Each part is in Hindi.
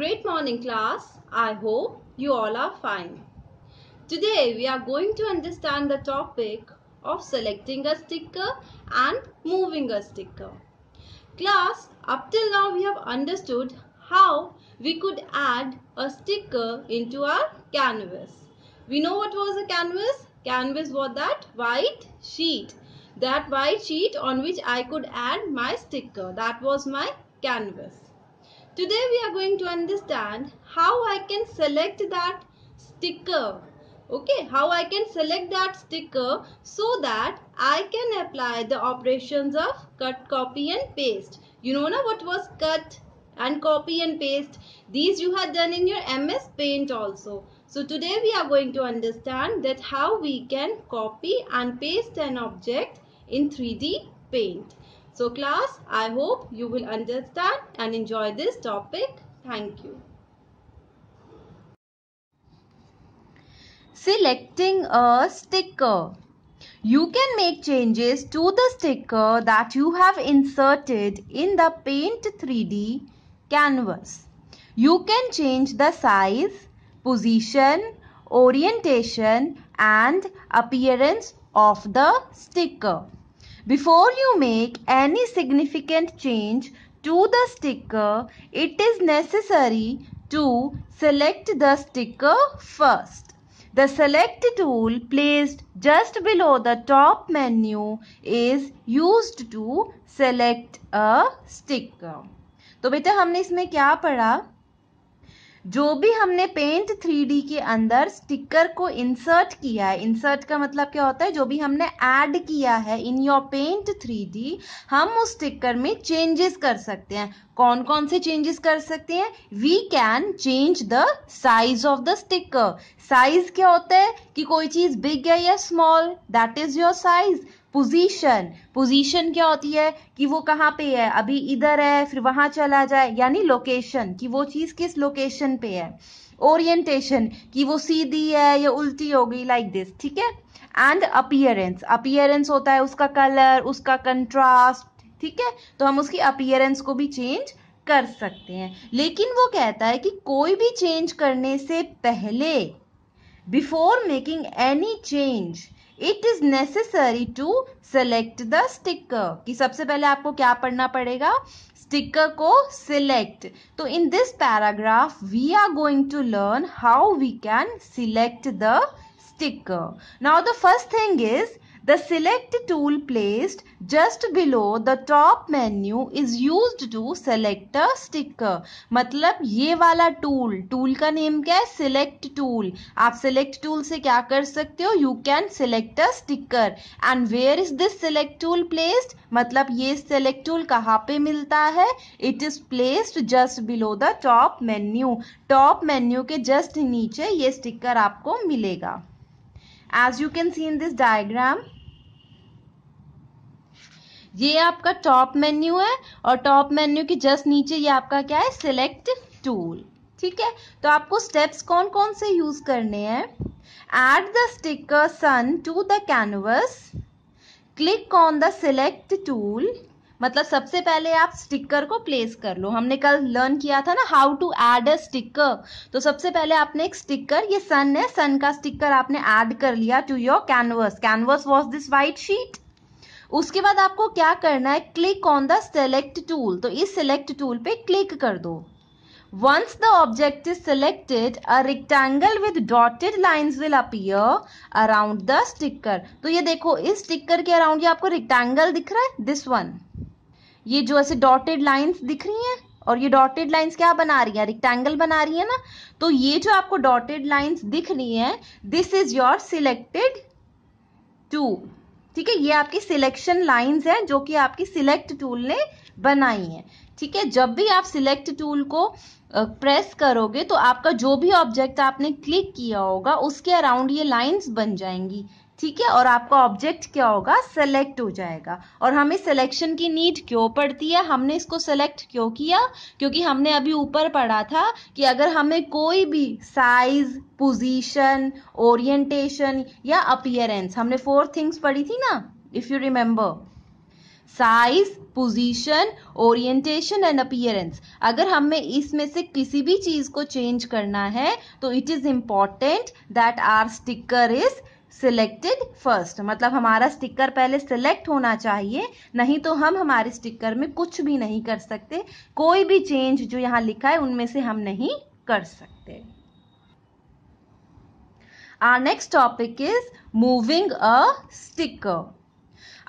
Great morning class. I hope you all are fine. Today we are going to understand the topic of selecting a sticker and moving a sticker. Class, up till now we have understood how we could add a sticker into our canvas. We know what was a canvas? Canvas was that white sheet. That white sheet on which I could add my sticker. That was my canvas. Today we are going to understand how I can select that sticker. Okay, how I can select that sticker so that I can apply the operations of cut, copy and paste. You know now what was cut and copy and paste. These you had done in your MS Paint also. So today we are going to understand that how we can copy and paste an object in 3D Paint. So class, I hope you will understand and enjoy this topic. Thank you. Selecting a sticker. You can make changes to the sticker that you have inserted in the Paint 3D canvas. You can change the size, position, orientation and appearance of the sticker. Before you make any significant change to the sticker, it is necessary to select the sticker first. The select tool placed just below the top menu is used to select a sticker. तो बेटा हमने इसमें क्या पढ़ा जो भी हमने पेंट थ्री के अंदर स्टिकर को इंसर्ट किया है इंसर्ट का मतलब क्या होता है जो भी हमने ऐड किया है इन योर पेंट थ्री हम उस स्टिकर में चेंजेस कर सकते हैं कौन कौन से चेंजेस कर सकते हैं we can change the size of the sticker size क्या होता है कि कोई चीज बिग है या small that is your size position position क्या होती है कि वो कहाँ पे है अभी इधर है फिर वहां चला जाए यानी लोकेशन कि वो चीज किस लोकेशन पे है ओरिएंटेशन कि वो सीधी है या उल्टी होगी लाइक दिस ठीक है एंड अपियरेंस अपियरेंस होता है उसका कलर उसका कंट्रास्ट ठीक है तो हम उसकी अपियरेंस को भी चेंज कर सकते हैं लेकिन वो कहता है कि कोई भी चेंज करने से पहले before making any change it is necessary to select the sticker कि सबसे पहले आपको क्या पढ़ना पड़ेगा स्टिकर को सिलेक्ट तो in this paragraph we are going to learn how we can select the sticker now the first thing is The select tool placed just below the top menu is used to select a sticker. मतलब ये वाला टूल टूल का नेम क्या है सिलेक्ट टूल आप सिलेक्ट टूल से क्या कर सकते हो you can select a sticker and where is this select tool placed मतलब ये सिलेक्ट टूल कहाँ पे मिलता है it is placed just below the top menu top menu के जस्ट नीचे ये स्टिकर आपको मिलेगा as you can see in this diagram ये आपका टॉप मेन्यू है और टॉप मेन्यू के जस्ट नीचे ये आपका क्या है सिलेक्ट टूल ठीक है तो आपको स्टेप्स कौन कौन से यूज करने हैं add the sticker sun to the canvas click on the select tool मतलब सबसे पहले आप स्टिकर को प्लेस कर लो हमने कल लर्न किया था ना how to add a sticker तो सबसे पहले आपने एक स्टिकर ये सन है सन का स्टिकर आपने ऐड कर लिया to your canvas canvas was this white sheet उसके बाद आपको क्या करना है click on the select tool तो इस सेलेक्ट टूल पे क्लिक कर दो Once the object is selected, a rectangle with dotted lines will appear around the sticker. तो ये देखो इस sticker के around ये आपको rectangle दिख रहा है this one. ये जो ऐसे डॉटेड लाइंस दिख रही हैं और ये डॉटेड लाइंस क्या बना रही हैं रिक्टेंगल बना रही है ना तो ये जो आपको डॉटेड लाइंस दिख रही हैं this is your selected to ठीक है ये आपकी सिलेक्शन लाइंस हैं जो कि आपकी सिलेक्ट टूल ने बनाई हैं ठीक है जब भी आप सिलेक्ट टूल को प्रेस करोगे तो आपका जो भी ऑब्जेक्ट आपने क्लिक किया होगा उसके अराउंड ये लाइंस बन जाएंगी ठीक है और आपका ऑब्जेक्ट क्या होगा सेलेक्ट हो जाएगा और हमें सिलेक्शन की नीड क्यों पड़ती है हमने इसको सेलेक्ट क्यों किया क्योंकि हमने अभी ऊपर पढ़ा था कि अगर हमें कोई भी साइज पोजीशन ओरिएंटेशन या अपियरेंस हमने फोर थिंग्स पढ़ी थी ना if you remember size position orientation and appearance अगर हमें इसमें से किसी भी चीज को चेंज करना है तो it is important that our sticker is selected first मतलब हमारा स्टिकर पहले सिलेक्ट होना चाहिए नहीं तो हम हमारे स्टिकर में कुछ भी नहीं कर सकते कोई भी चेंज जो यहाँ लिखा है उनमें से हम नहीं कर सकते our next topic is moving a sticker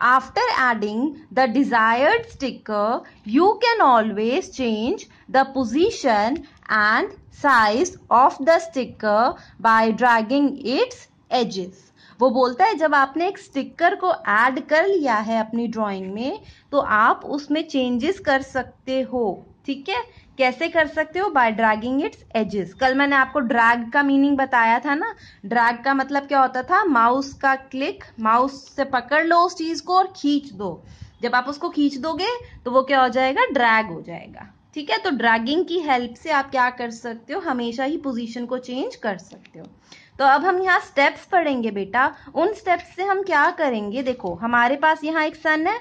after adding the desired sticker you can always change the position and size of the sticker by dragging its edges. वो बोलता है जब आपने एक स्टिकर को ऐड कर लिया है अपनी ड्राइंग में तो आप उसमें चेंजेस कर सकते हो ठीक है कैसे कर सकते हो बाय ड्रैगिंग इट्स एजेस कल मैंने आपको ड्रैग का मीनिंग बताया था ना ड्रैग का मतलब क्या होता था माउस का क्लिक माउस से पकड़ लो उस चीज को और खींच दो जब आप उसको खींच दोगे तो वो क्या हो जाएगा ड्रैग हो जाएगा ठीक है तो ड्रैगिंग की हेल्प से आप क्या कर सकते हो हमेशा ही पोजीशन को चेंज कर सकते हो तो अब हम यहाँ स्टेप्स पढ़ेंगे बेटा उन स्टेप्स से हम क्या करेंगे देखो हमारे पास यहाँ एक सन है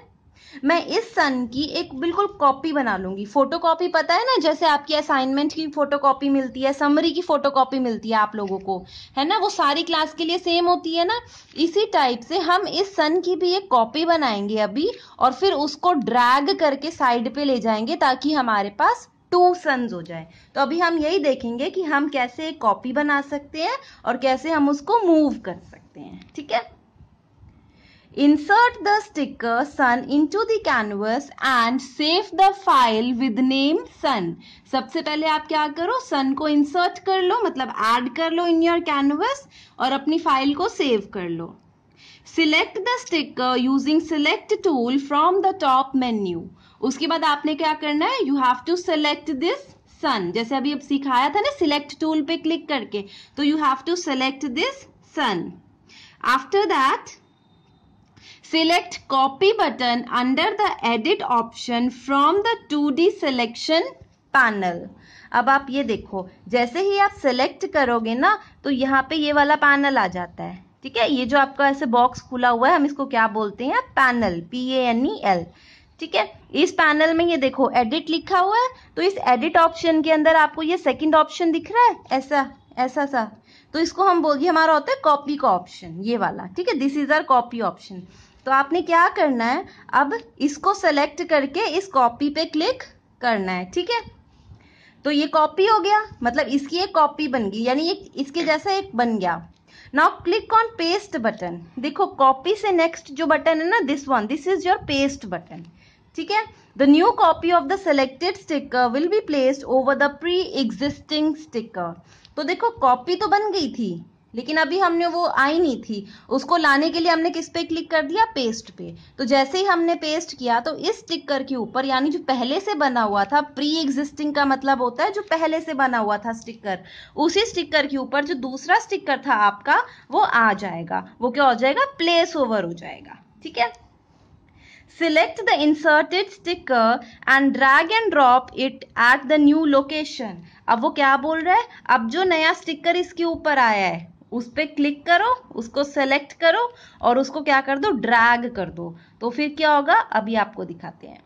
मैं इस सन की एक बिल्कुल कॉपी बना लूंगी फोटो कॉपी पता है ना जैसे आपकी असाइनमेंट की फोटो कॉपी मिलती है समरी की फोटो कॉपी मिलती है आप लोगों को है ना वो सारी क्लास के लिए सेम होती है ना इसी टाइप से हम इस सन की भी एक कॉपी बनाएंगे अभी और फिर उसको ड्रैग करके साइड पे ले जाएंगे ताकि हमारे पास टू सन हो जाए तो अभी हम यही देखेंगे कि हम कैसे एक कॉपी बना सकते हैं और कैसे हम उसको मूव कर सकते हैं ठीक है insert the sticker sun into canvas and save the file with name sun सबसे पहले आप क्या करो सन को इंसर्ट कर लो मतलब एड कर लो इन योर कैनवस और अपनी फाइल को सेव कर लो select the sticker using select tool from the top menu उसके बाद आपने क्या करना है you have to select this sun जैसे अभी अब सिखाया था ना सिलेक्ट टूल पे क्लिक करके तो you have to select this sun after that select copy button under the edit option from the two D selection panel अब आप ये देखो जैसे ही आप सेलेक्ट करोगे ना तो यहाँ पे ये वाला पैनल आ जाता है ठीक है ये जो आपका ऐसे बॉक्स खुला हुआ है हम इसको क्या बोलते हैं panel P A N E L ठीक है इस पैनल में ये देखो एडिट लिखा हुआ है तो इस एडिट ऑप्शन के अंदर आपको ये सेकंड ऑप्शन दिख रहा है ऐसा ऐसा सा तो इसको हम बोलिए हमारा होता है कॉपी का ऑप्शन ये वाला ठीक है this is our copy option तो आपने क्या करना है अब इसको सेलेक्ट करके इस कॉपी पे क्लिक करना है ठीक है तो ये कॉपी हो गया मतलब इसकी एक कॉपी बन गई यानी इसके जैसा एक बन गया now click on paste button देखो कॉपी से नेक्स्ट जो बटन है ना this one this is your paste button ठीक है the new copy of the selected sticker will be placed over the pre existing sticker तो देखो कॉपी तो बन गई थी लेकिन अभी हमने वो आई नहीं थी उसको लाने के लिए हमने किस पे क्लिक कर दिया पेस्ट पे तो जैसे ही हमने पेस्ट किया तो इस स्टिकर के ऊपर यानी जो पहले से बना हुआ था प्री एग्जिस्टिंग का मतलब होता है जो पहले से बना हुआ था स्टिकर उसी स्टिकर के ऊपर जो दूसरा स्टिकर था आपका वो आ जाएगा वो क्या हो जाएगा प्लेस ओवर हो जाएगा ठीक है Select the inserted sticker and drag and drop it at the new location. अब वो क्या बोल रहा है अब जो नया स्टिकर इसके ऊपर आया है उस पर क्लिक करो उसको सेलेक्ट करो और उसको क्या कर दो ड्रैग कर दो तो फिर क्या होगा अभी आपको दिखाते हैं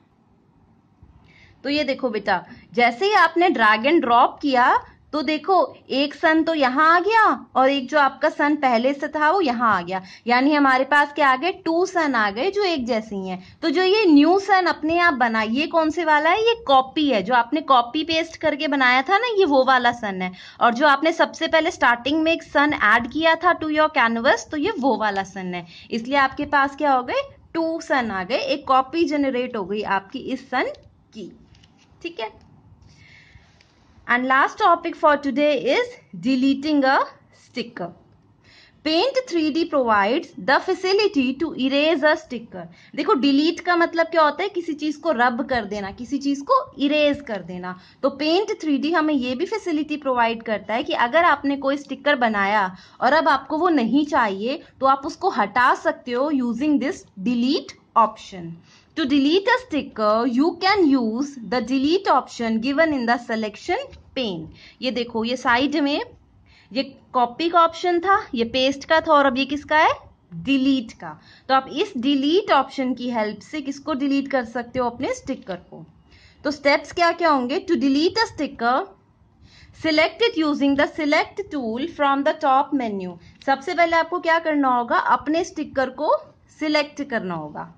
तो ये देखो बेटा जैसे ही आपने ड्रैग एंड ड्रॉप किया तो देखो एक सन तो यहाँ आ गया और एक जो आपका सन पहले से था वो यहाँ आ गया यानी हमारे पास क्या आ गए टू सन आ गए जो एक जैसी हैं तो जो ये न्यू सन अपने आप बना ये कौन से वाला है ये कॉपी है जो आपने कॉपी पेस्ट करके बनाया था ना ये वो वाला सन है और जो आपने सबसे पहले स्टार्टिंग में एक सन ऐड किया था टू योर कैनवस तो ये वो वाला सन है इसलिए आपके पास क्या हो गए टू सन आ गए एक कॉपी जनरेट हो गई आपकी इस सन की ठीक है And last topic for today is deleting a sticker. Paint 3D provides the facility to erase a sticker देखो डिलीट का मतलब क्या होता है किसी चीज को रब कर देना किसी चीज को इरेज कर देना तो पेंट 3D हमें यह भी फैसिलिटी प्रोवाइड करता है कि अगर आपने कोई स्टिकर बनाया और अब आपको वो नहीं चाहिए तो आप उसको हटा सकते हो using this delete option. To delete a sticker, you can use the delete option given in the selection pane. ये देखो ये side में ये copy का ऑप्शन था ये paste का था और अब ये किसका है डिलीट का तो आप इस डिलीट ऑप्शन की हेल्प से किसको डिलीट कर सकते हो अपने स्टिकर को तो स्टेप्स क्या क्या होंगे to delete a sticker select it using the select tool from the top menu सबसे पहले आपको क्या करना होगा अपने स्टिकर को सिलेक्ट करना होगा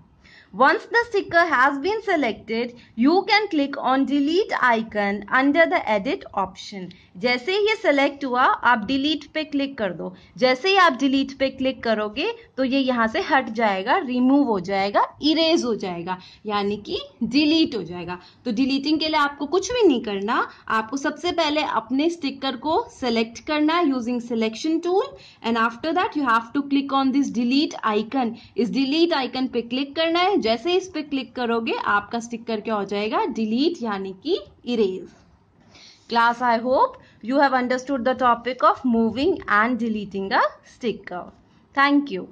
Once the sticker has been selected, you can click on delete icon under the edit option. जैसे ही ये सेलेक्ट हुआ आप डिलीट पे क्लिक कर दो जैसे ही आप डिलीट पे क्लिक करोगे तो ये यहाँ से हट जाएगा रिमूव हो जाएगा इरेज हो जाएगा यानी कि डिलीट हो जाएगा तो डिलीटिंग के लिए आपको कुछ भी नहीं करना आपको सबसे पहले अपने स्टिकर को सेलेक्ट करना using selection tool and after that you have to click on this delete icon इस डिलीट आइकन पे क्लिक करना है जैसे इस पे क्लिक करोगे आपका स्टिकर क्या हो जाएगा डिलीट यानी कि erase class I hope you have understood the topic of moving and deleting a sticker. Thank you.